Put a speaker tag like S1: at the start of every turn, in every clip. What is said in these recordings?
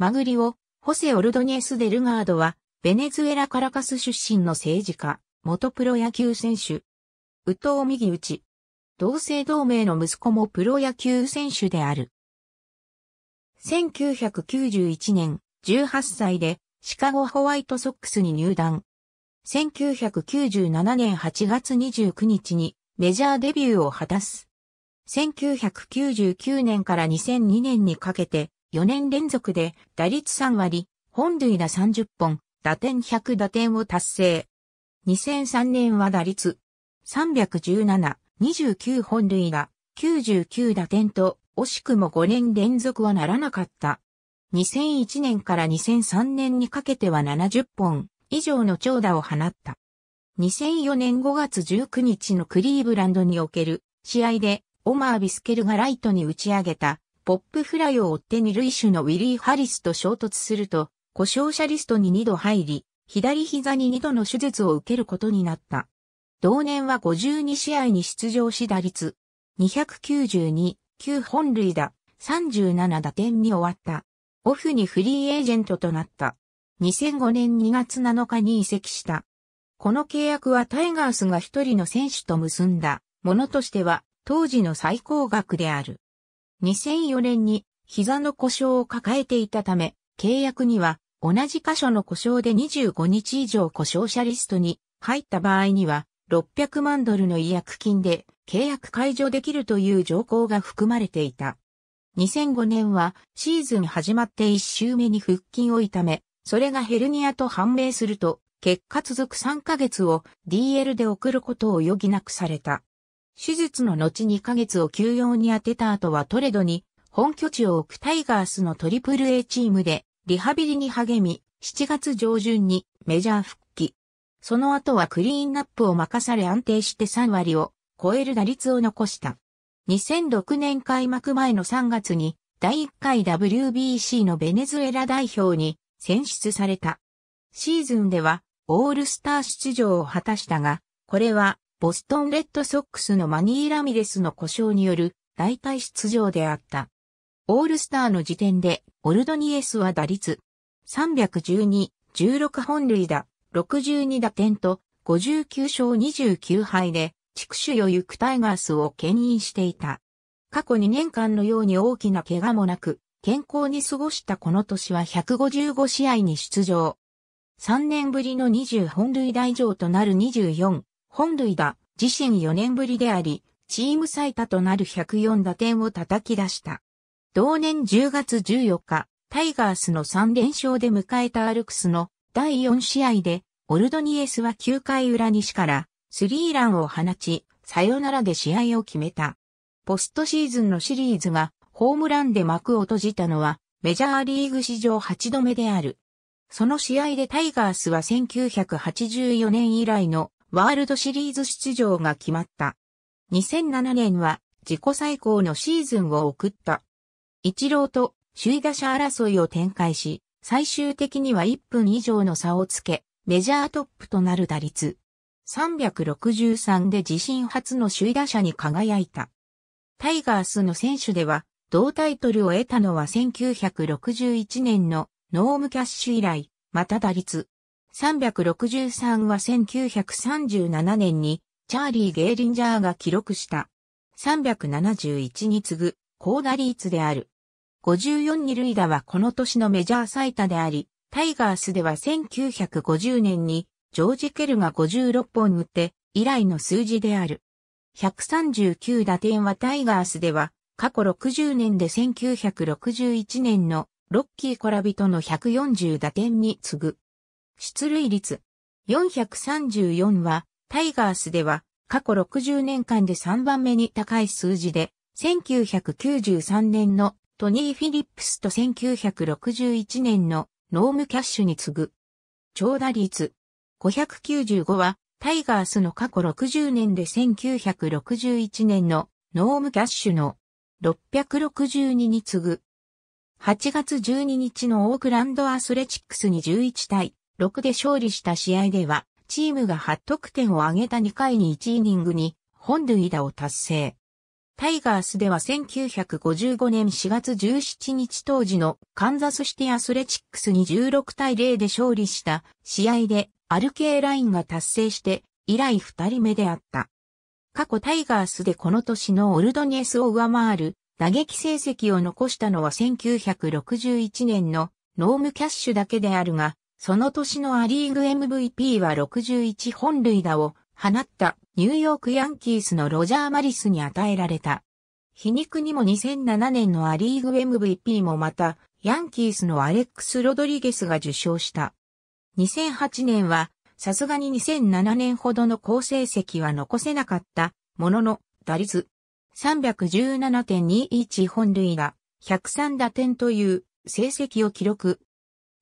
S1: マグリオ、ホセ・オルドニエス・デルガードは、ベネズエラ・カラカス出身の政治家、元プロ野球選手。ウトウ・ミギウチ。同姓同名の息子もプロ野球選手である。1991年、18歳で、シカゴホワイトソックスに入団。1997年8月29日にメジャーデビューを果たす。1999年から2002年にかけて4年連続で打率3割、本塁打30本、打点100打点を達成。2003年は打率317、29本塁打、99打点と、惜しくも5年連続はならなかった。2001年から2003年にかけては70本以上の長打を放った。2004年5月19日のクリーブランドにおける試合でオマー・ビスケルがライトに打ち上げたポップフライを追って二塁手のウィリー・ハリスと衝突すると、故障者リストに二度入り、左膝に二度の手術を受けることになった。同年は52試合に出場し打率、292、9本塁打、37打点に終わった。オフにフリーエージェントとなった。2005年2月7日に移籍した。この契約はタイガースが一人の選手と結んだものとしては当時の最高額である。2004年に膝の故障を抱えていたため、契約には同じ箇所の故障で25日以上故障者リストに入った場合には600万ドルの違約金で契約解除できるという条項が含まれていた。2005年はシーズン始まって1周目に腹筋を痛め、それがヘルニアと判明すると、結果続く3ヶ月を DL で送ることを余儀なくされた。手術の後2ヶ月を休養に当てた後はトレドに本拠地を置くタイガースのトリプル A チームでリハビリに励み、7月上旬にメジャー復帰。その後はクリーンナップを任され安定して3割を超える打率を残した。2006年開幕前の3月に第1回 WBC のベネズエラ代表に選出された。シーズンではオールスター出場を果たしたが、これはボストンレッドソックスのマニー・ラミレスの故障による代替出場であった。オールスターの時点でオルドニエスは打率312、16本塁打、62打点と59勝29敗で地区余裕くタイガースを牽引していた。過去2年間のように大きな怪我もなく、健康に過ごしたこの年は155試合に出場。3年ぶりの20本塁打以上となる24本塁打、自身4年ぶりであり、チーム最多となる104打点を叩き出した。同年10月14日、タイガースの3連勝で迎えたアルクスの第4試合で、オルドニエスは9回裏西からスリーランを放ち、サヨナラで試合を決めた。ポストシーズンのシリーズがホームランで幕を閉じたのはメジャーリーグ史上8度目である。その試合でタイガースは1984年以来のワールドシリーズ出場が決まった。2007年は自己最高のシーズンを送った。一郎と首位打者争いを展開し、最終的には1分以上の差をつけ、メジャートップとなる打率。363で自身初の首位打者に輝いた。タイガースの選手では、同タイトルを得たのは1961年のノームキャッシュ以来、また打率363は1937年にチャーリー・ゲーリンジャーが記録した371に次ぐ高打率である。54二塁打はこの年のメジャー最多であり、タイガースでは1950年にジョージ・ケルが56本打って以来の数字である。139打点はタイガースでは過去60年で1961年のロッキー・コラビトの140打点に次ぐ。出塁率434は、タイガースでは過去60年間で3番目に高い数字で、1993年のトニー・フィリップスと1961年のノーム・キャッシュに次ぐ。長打率595は、タイガースの過去60年で1961年のノーム・キャッシュの662に次ぐ。8月12日のオークランドアスレチックスに11対6で勝利した試合では、チームが8得点を挙げた2回に1イニングに本塁打を達成。タイガースでは1955年4月17日当時のカンザスシティアスレチックスに16対0で勝利した試合でアルケーラインが達成して以来2人目であった。過去タイガースでこの年のオルドニエスを上回る打撃成績を残したのは1961年のノームキャッシュだけであるが、その年のア・リーグ MVP は61本塁打を放ったニューヨークヤンキースのロジャー・マリスに与えられた。皮肉にも2007年のア・リーグ MVP もまたヤンキースのアレックス・ロドリゲスが受賞した。2008年はさすがに2007年ほどの好成績は残せなかったものの打率317.21本塁打103打点という成績を記録。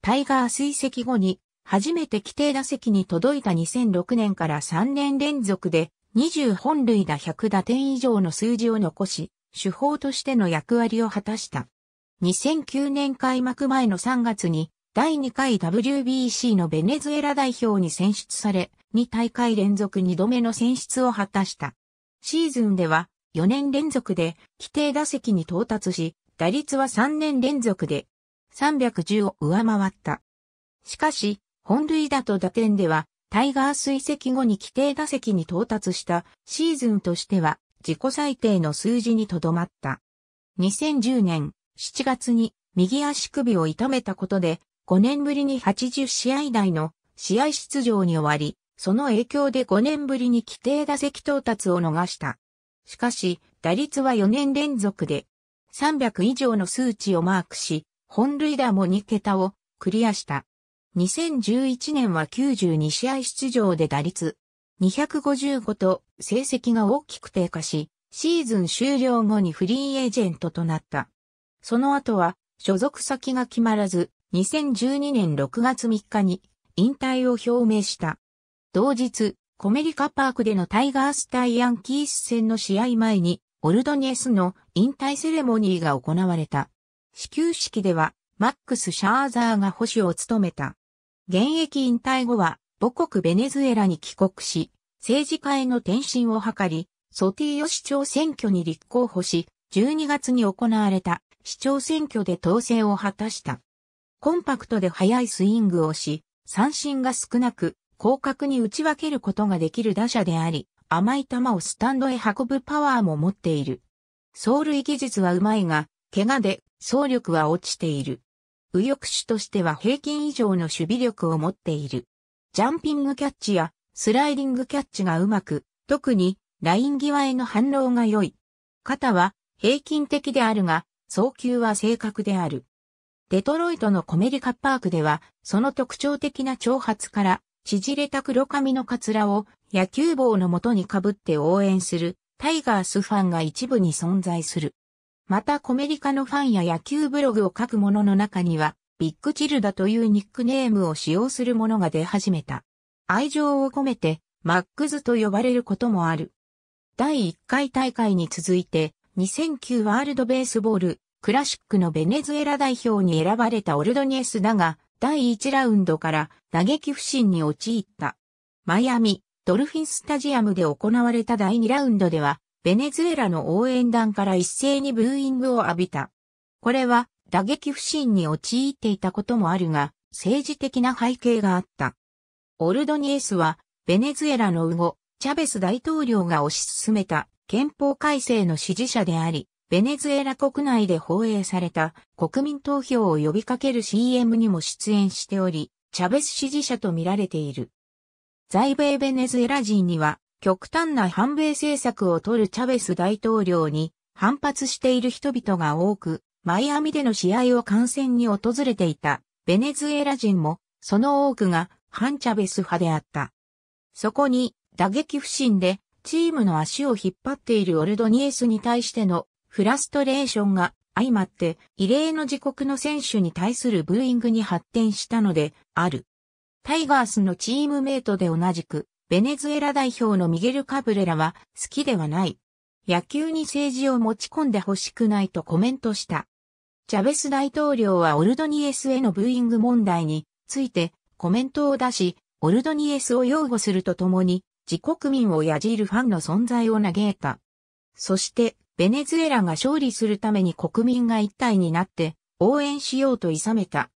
S1: タイガー追跡後に、初めて規定打席に届いた2006年から3年連続で、20本塁打100打点以上の数字を残し、手法としての役割を果たした。2009年開幕前の3月に、第2回 WBC のベネズエラ代表に選出され、2大会連続2度目の選出を果たした。シーズンでは4年連続で規定打席に到達し、打率は3年連続で310を上回った。しかし、本塁打と打点では、タイガース移後に規定打席に到達したシーズンとしては自己最低の数字にとどまった。2010年7月に右足首を痛めたことで5年ぶりに80試合台の試合出場に終わり、その影響で5年ぶりに規定打席到達を逃した。しかし、打率は4年連続で300以上の数値をマークし、本塁打も2桁をクリアした。2011年は92試合出場で打率255と成績が大きく低下し、シーズン終了後にフリーエージェントとなった。その後は所属先が決まらず、2012年6月3日に引退を表明した。同日、コメリカパークでのタイガース対ヤンキース戦の試合前に、オルドニエスの引退セレモニーが行われた。始球式では、マックス・シャーザーが保守を務めた。現役引退後は、母国ベネズエラに帰国し、政治家への転身を図り、ソティーヨ市長選挙に立候補し、12月に行われた市長選挙で当選を果たした。コンパクトで速いスイングをし、三振が少なく、広角に打ち分けることができる打者であり、甘い球をスタンドへ運ぶパワーも持っている。走塁技術はうまいが、怪我で総力は落ちている。右翼手としては平均以上の守備力を持っている。ジャンピングキャッチやスライディングキャッチがうまく、特にライン際への反応が良い。肩は平均的であるが、送球は正確である。デトロイトのコメリカパークでは、その特徴的な長髪から、縮れた黒髪のカツラを野球帽のもとに被って応援するタイガースファンが一部に存在する。またコメディカのファンや野球ブログを書く者の中には、ビッグチルダというニックネームを使用する者が出始めた。愛情を込めて、マックズと呼ばれることもある。第1回大会に続いて、2009ワールドベースボール、クラシックのベネズエラ代表に選ばれたオルドニエスだが、第1ラウンドから打撃不振に陥った。マイアミ、ドルフィンスタジアムで行われた第2ラウンドでは、ベネズエラの応援団から一斉にブーイングを浴びた。これは打撃不振に陥っていたこともあるが、政治的な背景があった。オルドニエスは、ベネズエラのウゴ、チャベス大統領が推し進めた憲法改正の支持者であり、ベネズエラ国内で放映された国民投票を呼びかける CM にも出演しており、チャベス支持者と見られている。在米ベネズエラ人には極端な反米政策を取るチャベス大統領に反発している人々が多く、マイアミでの試合を観戦に訪れていたベネズエラ人も、その多くが反チャベス派であった。そこに打撃不振でチームの足を引っ張っているオルドニエスに対してのフラストレーションが相まって異例の自国の選手に対するブーイングに発展したのである。タイガースのチームメイトで同じくベネズエラ代表のミゲル・カブレラは好きではない。野球に政治を持ち込んで欲しくないとコメントした。チャベス大統領はオルドニエスへのブーイング問題についてコメントを出し、オルドニエスを擁護するとともに、自国民をやじるファンの存在を嘆いた。そして、ベネズエラが勝利するために国民が一体になって応援しようと諌めた。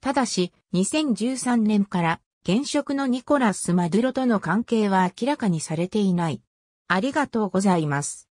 S1: ただし、2013年から現職のニコラス・マドゥロとの関係は明らかにされていない。ありがとうございます。